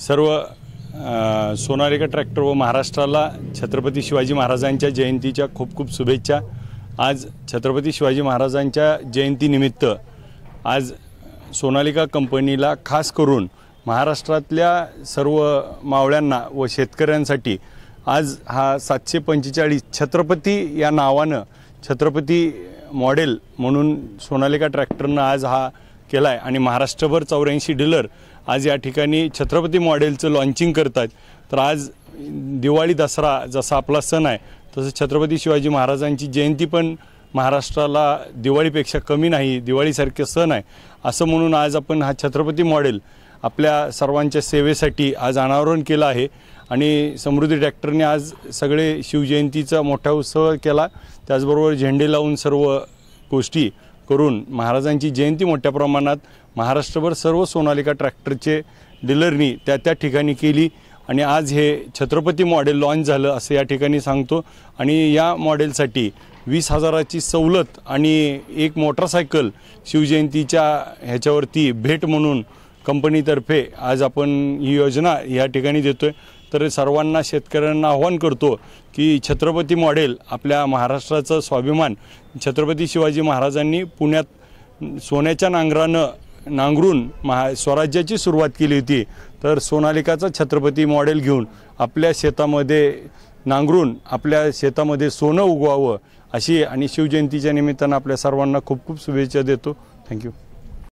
सर्व सोनालिका ट्रॅक्टर व महाराष्ट्राला छत्रपती शिवाजी महाराजांच्या जयंतीच्या खूप खूप शुभेच्छा आज छत्रपती शिवाजी महाराजांच्या जयंतीनिमित्त आज सोनालिका कंपनीला खास करून महाराष्ट्रातल्या सर्व मावळ्यांना व शेतकऱ्यांसाठी आज हा सातशे पंचेचाळीस छत्रपती या नावानं छत्रपती मॉडेल म्हणून सोनालिका ट्रॅक्टरनं आज हा केला आहे आणि महाराष्ट्रभर चौऱ्याऐंशी डीलर आज या ठिकाणी छत्रपती मॉडेलचं लॉन्चिंग करत आहेत तर आज दिवाळी दसरा जसा आपला सण आहे तसं छत्रपती शिवाजी महाराजांची जयंती पण महाराष्ट्राला दिवाळीपेक्षा कमी नाही दिवाळीसारखे सण आहे असं म्हणून आज आपण हा छत्रपती मॉडेल आपल्या सर्वांच्या सेवेसाठी आज अनावरण केलं आहे आणि समृद्धी ट्रॅक्टरने आज सगळे शिवजयंतीचा मोठा उत्सव केला त्याचबरोबर झेंडे लावून सर्व गोष्टी करून महाराजांची जयंती मोठ्या प्रमाणात महाराष्ट्रभर सर्व सोनालिका ट्रॅक्टरचे डीलरनी त्या त्या ठिकाणी केली आणि आज हे छत्रपती मॉडेल लॉन्च झालं असं या ठिकाणी सांगतो आणि या मॉडेलसाठी वीस हजाराची सवलत आणि एक मोटरसायकल शिवजयंतीच्या ह्याच्यावरती भेट म्हणून कंपनीतर्फे आज आपण ही योजना या ठिकाणी देतो आहे तर सर्वांना शेतकऱ्यांना आव्हान करतो की छत्रपती मॉडेल आपल्या महाराष्ट्राचा स्वाभिमान छत्रपती शिवाजी महाराजांनी पुण्यात सोन्याच्या नांगरानं नांगरून महा स्वराज्याची सुरुवात केली होती तर सोनालिकाचं छत्रपती मॉडेल घेऊन आपल्या शेतामध्ये नांगरून आपल्या शेतामध्ये सोनं उगवावं अशी आणि शिवजयंतीच्या निमित्तानं आपल्या सर्वांना खूप खूप शुभेच्छा देतो थँक्यू